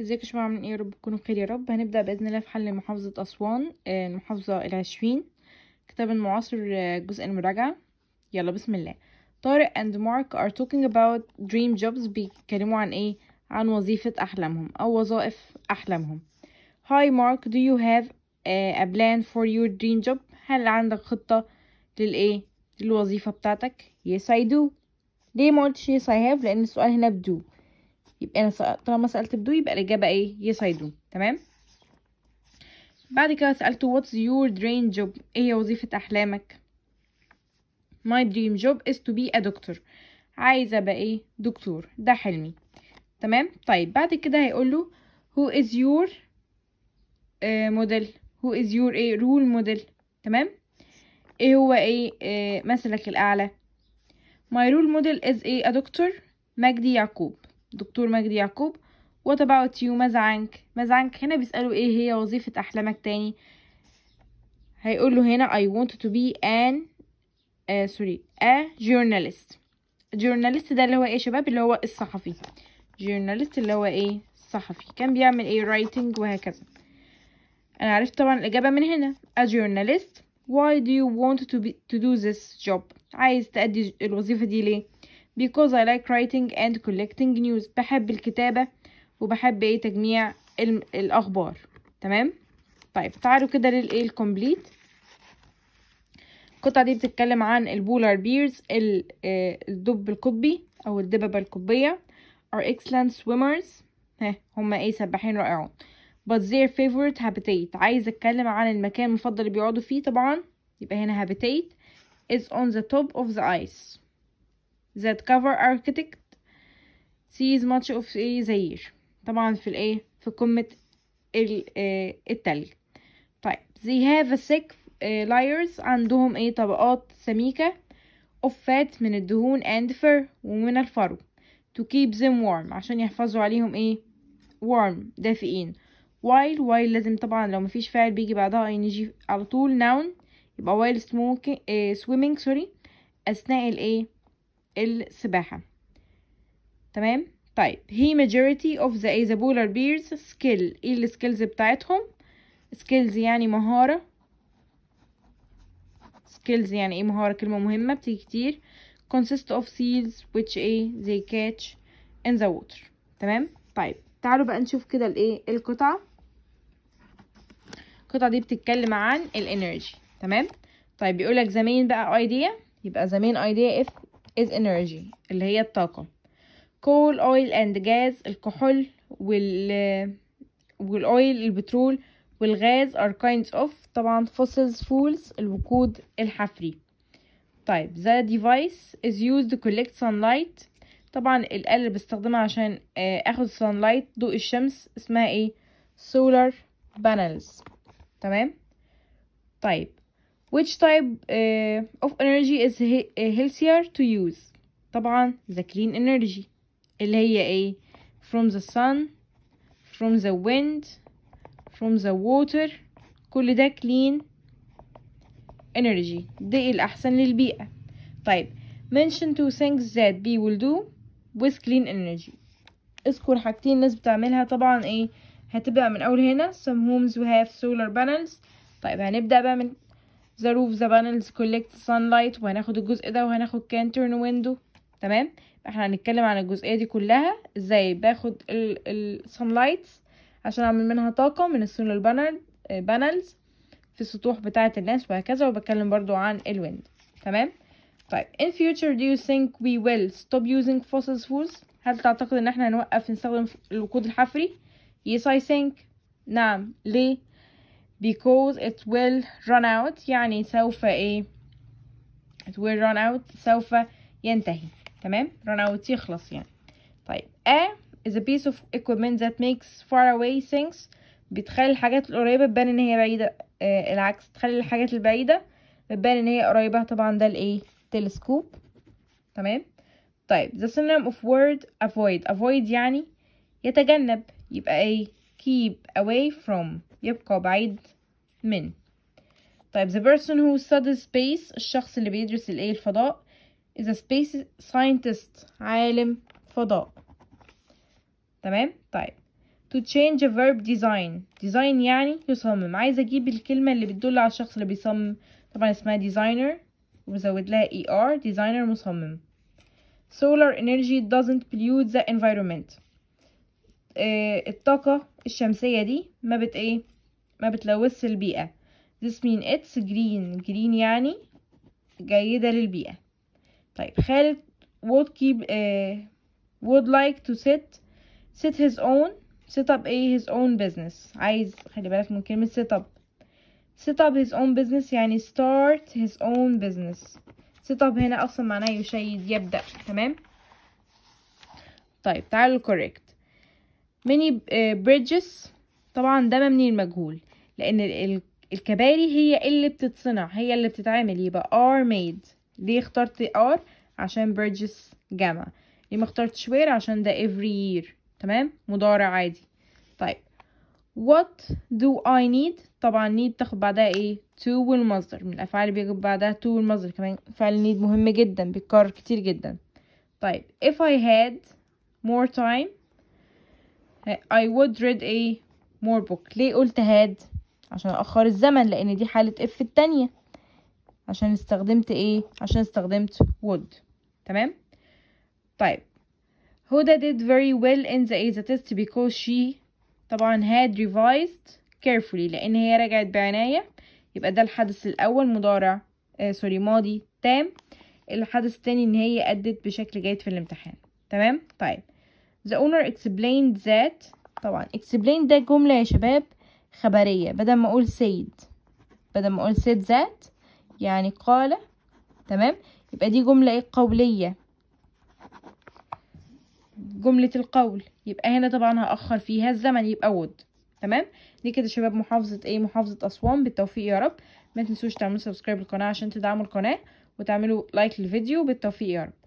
ازيك يا جماعه عاملين ايه يا رب تكونوا بخير يا رب هنبدا باذن الله في حل محافظه اسوان آه، المحافظه العشرين كتاب المعاصر آه، جزء المراجعه يلا بسم الله طارق and Mark are talking about dream jobs بيتكلموا عن ايه عن وظيفه احلامهم او وظائف احلامهم هاي مارك do you have آه، a plan for your dream job هل عندك خطه للايه للوظيفه بتاعتك Yes I do ليه ما قلتش yes I have لان السؤال هنا بدو يبقى انا طالما سالت بدو يبقى الاجابه ايه يس اي دو تمام بعد كده سالته واتس يور دريم جوب ايه وظيفه احلامك ماي دريم جوب از تو بي ا دكتور عايزه ابقى ايه دكتور ده حلمي تمام طيب بعد كده هيقول له هو از يور موديل هو از يور ايه رول موديل تمام ايه هو ايه, إيه مثلك الاعلى ماي رول موديل از ايه ا دكتور مجدي يعقوب دكتور مجدي يعقوب What about you مزعنك مزعنك هنا بيسأله ايه هي وظيفة احلامك تاني هيقول له هنا I want to be an uh, sorry a journalist journalist ده اللي هو ايه شباب اللي هو الصحفي journalist اللي هو ايه الصحفي كان بيعمل ايه writing وهكذا انا عرفت طبعا الاجابة من هنا a journalist why do you want to, be, to do this job عايز تأدي الوظيفة دي ليه because I like writing and collecting news بحب الكتابة وبحب ايه تجميع الأخبار تمام طيب تعالوا كده للايه الكمبليت القطعة دي بتتكلم عن البولار بيرز آه، الدب القطبي أو الدببة القطبية are excellent swimmers ها هما ايه سباحين رائعون but their favorite habitat عايز اتكلم عن المكان المفضل اللي بيقعدوا فيه طبعا يبقى هنا habitat is on the top of the ice that cover architect sees much of a the طبعا في الايه في قمة التلج طيب they have a thick layers عندهم ايه طبقات سميكة of fat من الدهون and fur ومن الفرو to keep them warm عشان يحفظوا عليهم ايه warm دافئين while while لازم طبعا لو مفيش فعل بيجي بعدها ing يعني على طول noun يبقى while smoking, uh, swimming sorry أثناء الايه السباحة تمام طيب هي majority of the polar bears skill ايه السكيلز بتاعتهم skills يعني مهارة skills يعني ايه مهارة كلمة مهمة بتيجي كتير consist of seals which a they catch in the water تمام طيب تعالوا بقى نشوف كده الايه القطعة القطعة دي بتتكلم عن الانرجي تمام طيب بيقولك زمين بقى idea يبقى زمين idea if is energy اللي هي الطاقة coal oil and gas الكحول وال والاويل البترول والغاز are kinds of طبعا fossils fuels الوقود الحفري طيب the device is used to collect sunlight طبعا الآلة اللي بستخدمها عشان آه، اخد sunlight ضوء الشمس اسمها ايه solar panels تمام طيب which type uh, of energy is healthier to use طبعا the clean energy اللي هي ايه from the sun from the wind from the water كل ده clean energy ده الأحسن للبيئة طيب mention two things that we will do with clean energy اذكر حاجتين الناس بتعملها طبعا ايه هتبدأ من أول هنا some homes will have solar panels طيب هنبدأ بقى من the roof the panels collect sunlight وهناخد الجزء ده وهناخد can turn window تمام احنا هنتكلم عن الجزئية دي كلها ازاي باخد ال sunlight عشان اعمل منها طاقة من السولار بانل بانلز آه، في السطوح بتاعة الناس وهكذا وبتكلم برضو عن الويند تمام طيب in future do you think we will stop using fossil fuels هل تعتقد ان احنا هنوقف نستخدم الوقود الحفري yes I think نعم ليه because it will run out يعني سوف ايه it will run out سوف ينتهي تمام run out يخلص يعني طيب a is a piece of equipment that makes far away things بتخلي الحاجات القريبة تبان ان هي بعيدة آه العكس تخلي الحاجات البعيدة بتبان ان هي قريبة طبعا ده الايه تلسكوب تمام طيب the synonym of word avoid avoid يعني يتجنب يبقى ايه keep away from يبقى بعيد من طيب the person who studies space الشخص اللي بيدرس الايه الفضاء is a space scientist عالم فضاء تمام طيب to change a verb design design يعني يصمم عايزه اجيب الكلمه اللي بتدل على الشخص اللي بيصمم طبعا اسمها designer وبزود لها er designer مصمم solar energy doesn't pollute the environment آه، الطاقه الشمسيه دي ما بت ايه ما بتلوث البيئة this mean it's green green يعني جيدة للبيئة طيب خالد would keep uh, would like to sit sit his own set up a his own business عايز خلي بالك من كلمة set up set up his own business يعني start his own business set up هنا اصلا معناه يشيد يبدأ تمام طيب تعالوا correct many uh, bridges طبعا ده مبني المجهول لان الكباري هي اللي بتتصنع هي اللي بتتعمل يبقى are made ليه اخترت are عشان برجس جامع ليه ما اخترتش where عشان ده every year تمام مضارع عادي طيب what do I need طبعا need تاخد بعدها ايه to والمصدر من الافعال اللي بيجي بعدها to والمصدر كمان فعل need مهم جدا بيتكرر كتير جدا طيب if I had more time I would read a مور بوك ليه قلت هاد عشان اخر الزمن لان دي حاله اف التانية عشان استخدمت ايه عشان استخدمت would تمام طيب هدى did very well in the AZA test because she طبعا had revised carefully لان هي رجعت بعناية يبقى ده الحدث الاول مضارع آه سوري ماضي تام الحدث التاني ان هي ادت بشكل جيد في الامتحان تمام طيب the owner explained that طبعا اكسبلين ده جملة يا شباب خبرية بدل ما أقول سيد بدل ما أقول سيد ذات يعني قال تمام يبقى دي جملة إيه قولية جملة القول يبقى هنا طبعا هأخر فيها الزمن يبقى ود تمام دي كده شباب محافظة ايه محافظة أسوان بالتوفيق يا رب ما تنسوش تعملوا سبسكرايب للقناة عشان تدعموا القناة وتعملوا لايك للفيديو بالتوفيق يا رب